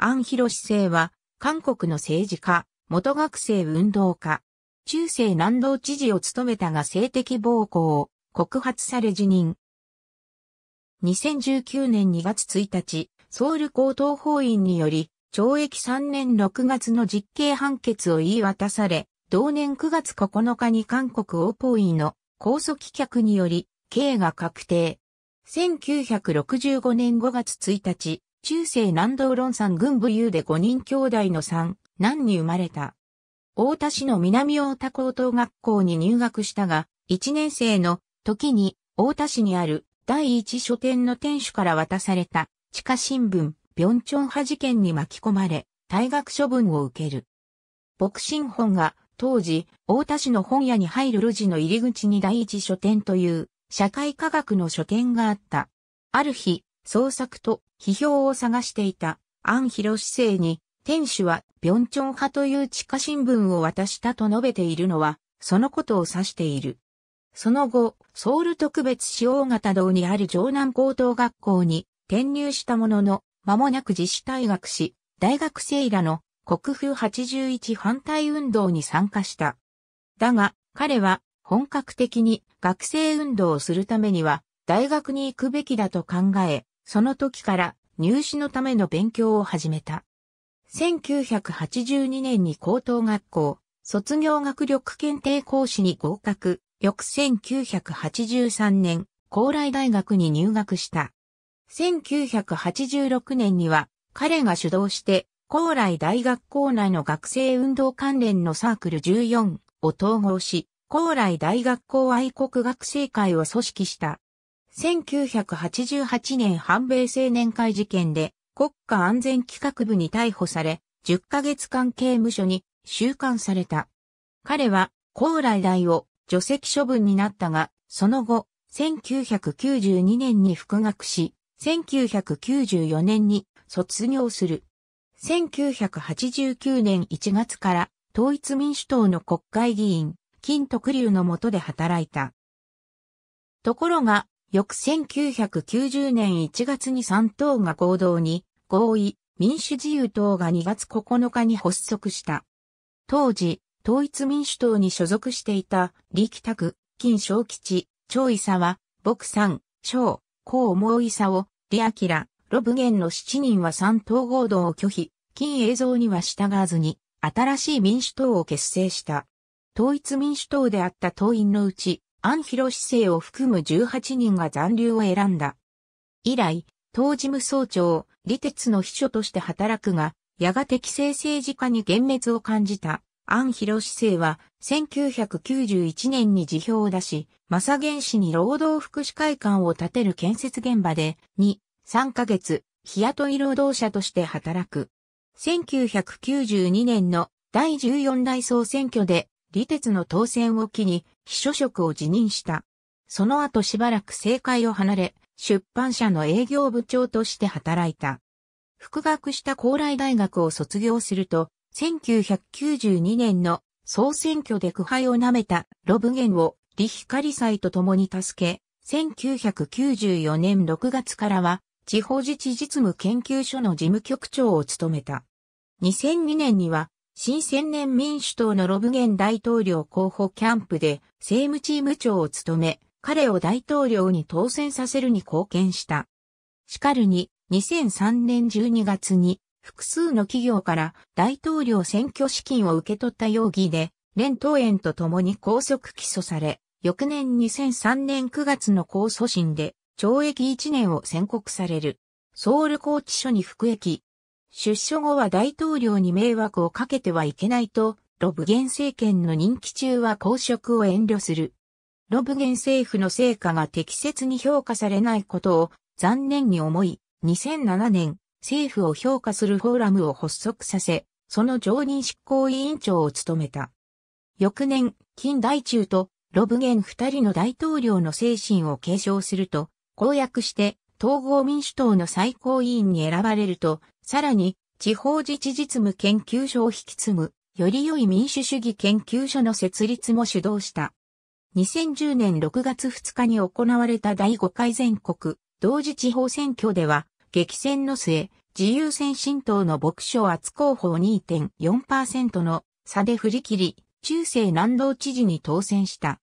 アン・ヒロシ政は、韓国の政治家、元学生運動家、中世南道知事を務めたが性的暴行を告発され辞任。2019年2月1日、ソウル高等法院により、懲役3年6月の実刑判決を言い渡され、同年9月9日に韓国王法院の高訴棄却により、刑が確定。1965年5月1日、中世南道論山軍部勇で5人兄弟の3、男に生まれた。大田市の南大田高等学校に入学したが、1年生の時に大田市にある第一書店の店主から渡された地下新聞、ビョンチョン派事件に巻き込まれ、退学処分を受ける。牧神本が当時、大田市の本屋に入る路地の入り口に第一書店という社会科学の書店があった。ある日、創作と批評を探していた、アン・ヒロシ生に、天主は、ビョンチョン派という地下新聞を渡したと述べているのは、そのことを指している。その後、ソウル特別使用型堂にある城南高等学校に転入したものの、間もなく自主退学し、大学生らの国風81反対運動に参加した。だが、彼は本格的に学生運動をするためには大学に行くべきだと考え、その時から入試のための勉強を始めた。1982年に高等学校、卒業学力検定講師に合格、翌1983年、高麗大学に入学した。1986年には、彼が主導して、高麗大学校内の学生運動関連のサークル14を統合し、高麗大学校愛国学生会を組織した。1988年反米青年会事件で国家安全企画部に逮捕され、10ヶ月間刑務所に収監された。彼は、高来大を除籍処分になったが、その後、1992年に復学し、1994年に卒業する。1989年1月から統一民主党の国会議員、金徳流の下で働いた。ところが、翌1990年1月に3党が合同に合意、民主自由党が2月9日に発足した。当時、統一民主党に所属していた、力拓、金正吉、張伊佐は、牧三、張、高毛伊佐を、李明、ロブゲンの7人は3党合同を拒否、金映像には従わずに、新しい民主党を結成した。統一民主党であった党員のうち、アン市政を含む18人が残留を選んだ。以来、当事務総長、李鉄の秘書として働くが、やがて規制政治家に幻滅を感じた。アン・ヒロシ生は1991年に辞表を出し、正ン氏に労働福祉会館を建てる建設現場で2、3ヶ月、日雇い労働者として働く。1992年の第14代総選挙で李哲の当選を機に秘書職を辞任した。その後しばらく政界を離れ、出版社の営業部長として働いた。復学した高麗大学を卒業すると、1992年の総選挙で苦杯を舐めたロブゲンを李光祭と共に助け、1994年6月からは地方自治実務研究所の事務局長を務めた。2002年には新千年民主党のロブゲン大統領候補キャンプで政務チーム長を務め、彼を大統領に当選させるに貢献した。しかるに、2003年12月に複数の企業から大統領選挙資金を受け取った容疑で、連党園と共に拘束起訴され、翌年2003年9月の控訴審で懲役1年を宣告される。ソウル拘置所に服役、出所後は大統領に迷惑をかけてはいけないと、ロブゲン政権の任期中は公職を遠慮する。ロブゲン政府の成果が適切に評価されないことを残念に思い、2007年、政府を評価するフォーラムを発足させ、その常任執行委員長を務めた。翌年、近代中とロブゲン二人の大統領の精神を継承すると、公約して統合民主党の最高委員に選ばれると、さらに、地方自治実務研究所を引き継ぐ、より良い民主主義研究所の設立も主導した。2010年6月2日に行われた第5回全国同時地方選挙では、激戦の末、自由先進党の牧所厚候補2.4%の差で振り切り、中世南道知事に当選した。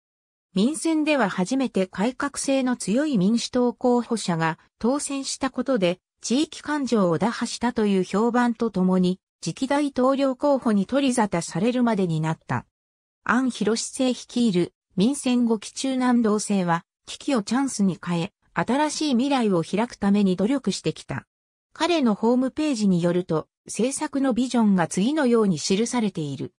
民選では初めて改革性の強い民主党候補者が当選したことで、地域感情を打破したという評判とともに、次期大統領候補に取り沙汰されるまでになった。アン・ヒロシ政率いる民選後期中南道制は、危機をチャンスに変え、新しい未来を開くために努力してきた。彼のホームページによると、政策のビジョンが次のように記されている。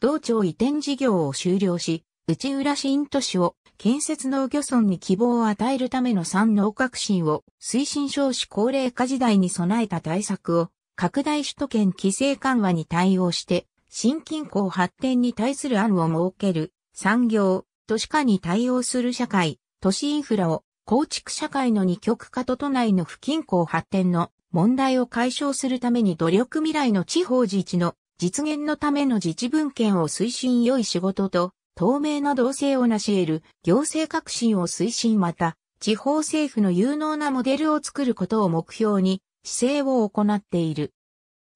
道庁移転事業を終了し、内浦新都市を建設農漁村に希望を与えるための産農革新を推進少子高齢化時代に備えた対策を拡大首都圏規制緩和に対応して新近郊発展に対する案を設ける産業、都市化に対応する社会、都市インフラを構築社会の二極化と都内の不均衡発展の問題を解消するために努力未来の地方自治の実現のための自治文献を推進良い仕事と透明な同性を成し得る行政革新を推進また、地方政府の有能なモデルを作ることを目標に、姿勢を行っている。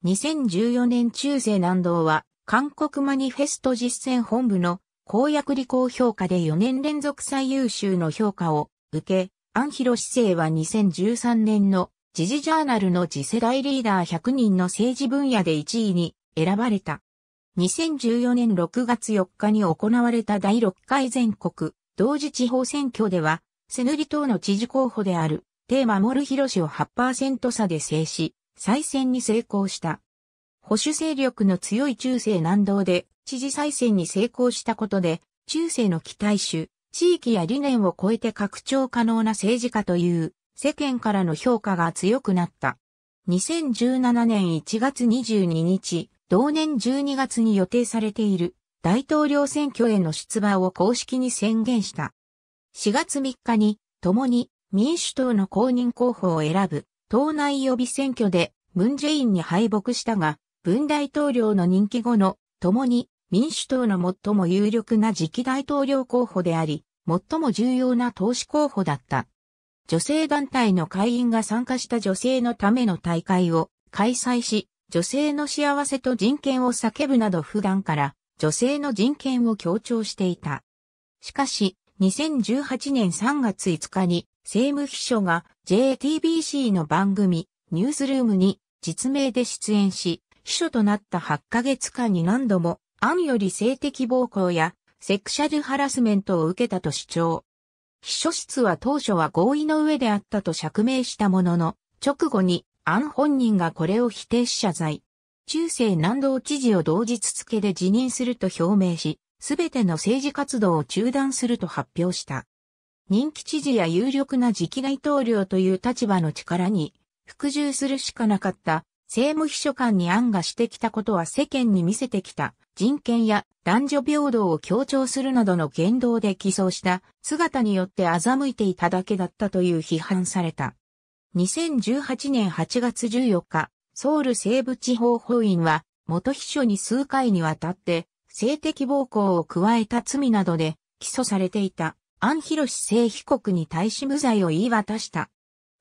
2014年中世南道は、韓国マニフェスト実践本部の公約履行評価で4年連続最優秀の評価を受け、アンヒロ市政は2013年の時事ジャーナルの次世代リーダー100人の政治分野で1位に選ばれた。2014年6月4日に行われた第6回全国同時地方選挙では、セヌリ党の知事候補である、テーマモルヒロ氏を8%差で制し、再選に成功した。保守勢力の強い中世南道で知事再選に成功したことで、中世の期待種、地域や理念を超えて拡張可能な政治家という世間からの評価が強くなった。2017年1月22日、同年12月に予定されている大統領選挙への出馬を公式に宣言した。4月3日に共に民主党の公認候補を選ぶ党内予備選挙でムンジェインに敗北したが、文大統領の任期後の共に民主党の最も有力な次期大統領候補であり、最も重要な投資候補だった。女性団体の会員が参加した女性のための大会を開催し、女性の幸せと人権を叫ぶなど普段から女性の人権を強調していた。しかし、2018年3月5日に政務秘書が JTBC の番組ニュースルームに実名で出演し、秘書となった8ヶ月間に何度も、アンより性的暴行やセクシャルハラスメントを受けたと主張。秘書室は当初は合意の上であったと釈明したものの、直後にアン本人がこれを否定し謝罪。中世南道知事を同日付で辞任すると表明し、すべての政治活動を中断すると発表した。人気知事や有力な次期大統領という立場の力に服従するしかなかった政務秘書官に案がしてきたことは世間に見せてきた人権や男女平等を強調するなどの言動で起訴した姿によって欺いていただけだったという批判された。2018年8月14日、ソウル西部地方法院は、元秘書に数回にわたって、性的暴行を加えた罪などで、起訴されていた、アンヒロシ正被告に対し無罪を言い渡した。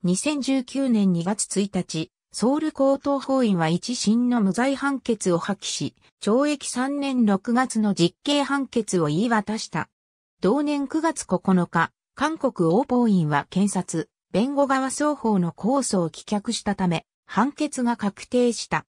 2019年2月1日、ソウル高等法院は一審の無罪判決を破棄し、懲役3年6月の実刑判決を言い渡した。同年9月9日、韓国王法院は検察、弁護側双方の控訴を棄却したため、判決が確定した。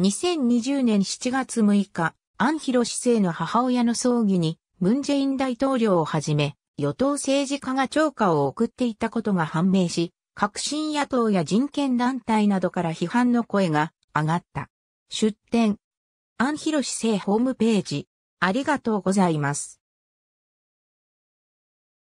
2020年7月6日、アンヒロ市政の母親の葬儀に、ムンジェイン大統領をはじめ、与党政治家が超過を送っていたことが判明し、革新野党や人権団体などから批判の声が上がった。出展。アンヒロ市政ホームページ。ありがとうございます。